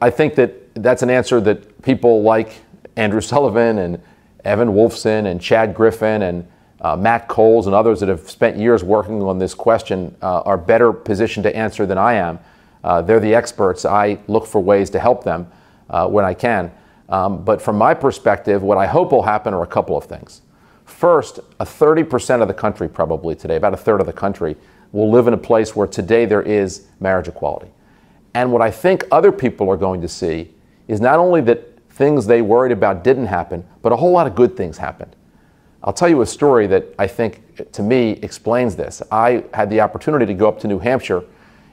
I think that that's an answer that people like Andrew Sullivan and Evan Wolfson and Chad Griffin and uh, Matt Coles and others that have spent years working on this question uh, are better positioned to answer than I am. Uh, they're the experts. I look for ways to help them uh, when I can. Um, but from my perspective, what I hope will happen are a couple of things. First, a 30% of the country, probably today, about a third of the country, will live in a place where today there is marriage equality. And what I think other people are going to see is not only that things they worried about didn't happen, but a whole lot of good things happened. I'll tell you a story that I think, to me, explains this. I had the opportunity to go up to New Hampshire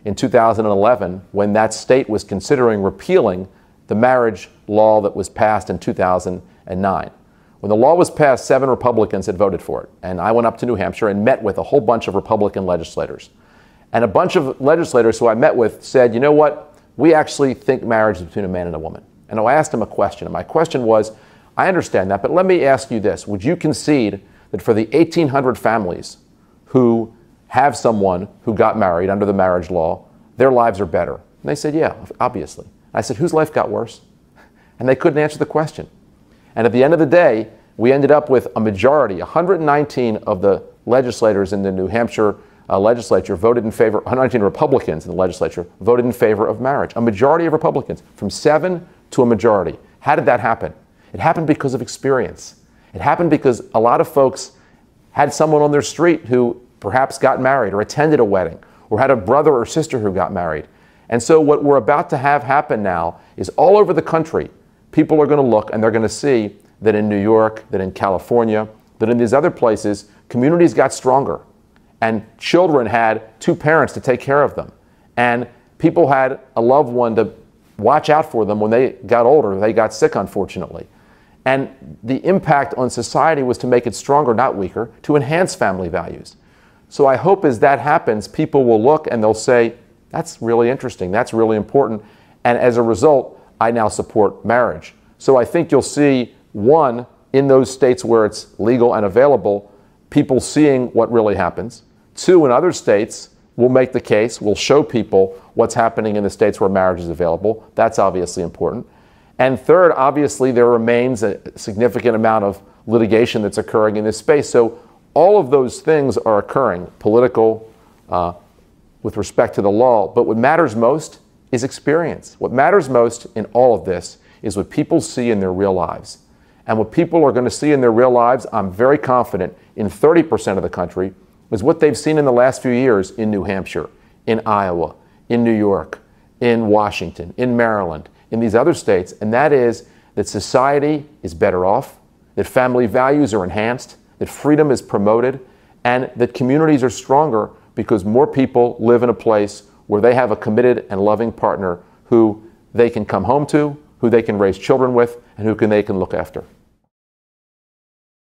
in 2011 when that state was considering repealing the marriage law that was passed in 2009. When the law was passed, seven Republicans had voted for it. And I went up to New Hampshire and met with a whole bunch of Republican legislators. And a bunch of legislators who I met with said, you know what? We actually think marriage is between a man and a woman. And I asked them a question. And my question was, I understand that, but let me ask you this. Would you concede that for the 1,800 families who have someone who got married under the marriage law, their lives are better? And they said, yeah, obviously. I said, whose life got worse? And they couldn't answer the question. And at the end of the day, we ended up with a majority, 119 of the legislators in the New Hampshire uh, legislature voted in favor, uh, 19 Republicans in the legislature voted in favor of marriage. A majority of Republicans, from seven to a majority. How did that happen? It happened because of experience. It happened because a lot of folks had someone on their street who perhaps got married or attended a wedding or had a brother or sister who got married. And so, what we're about to have happen now is all over the country, people are going to look and they're going to see that in New York, that in California, that in these other places, communities got stronger and children had two parents to take care of them. And people had a loved one to watch out for them when they got older, they got sick, unfortunately. And the impact on society was to make it stronger, not weaker, to enhance family values. So I hope as that happens, people will look and they'll say, that's really interesting, that's really important. And as a result, I now support marriage. So I think you'll see one in those states where it's legal and available, people seeing what really happens. Two, in other states, we'll make the case, we'll show people what's happening in the states where marriage is available. That's obviously important. And third, obviously, there remains a significant amount of litigation that's occurring in this space. So all of those things are occurring, political, uh, with respect to the law. But what matters most is experience. What matters most in all of this is what people see in their real lives. And what people are going to see in their real lives, I'm very confident, in 30% of the country is what they've seen in the last few years in New Hampshire, in Iowa, in New York, in Washington, in Maryland, in these other states, and that is that society is better off, that family values are enhanced, that freedom is promoted, and that communities are stronger because more people live in a place where they have a committed and loving partner who they can come home to, who they can raise children with, and who can, they can look after.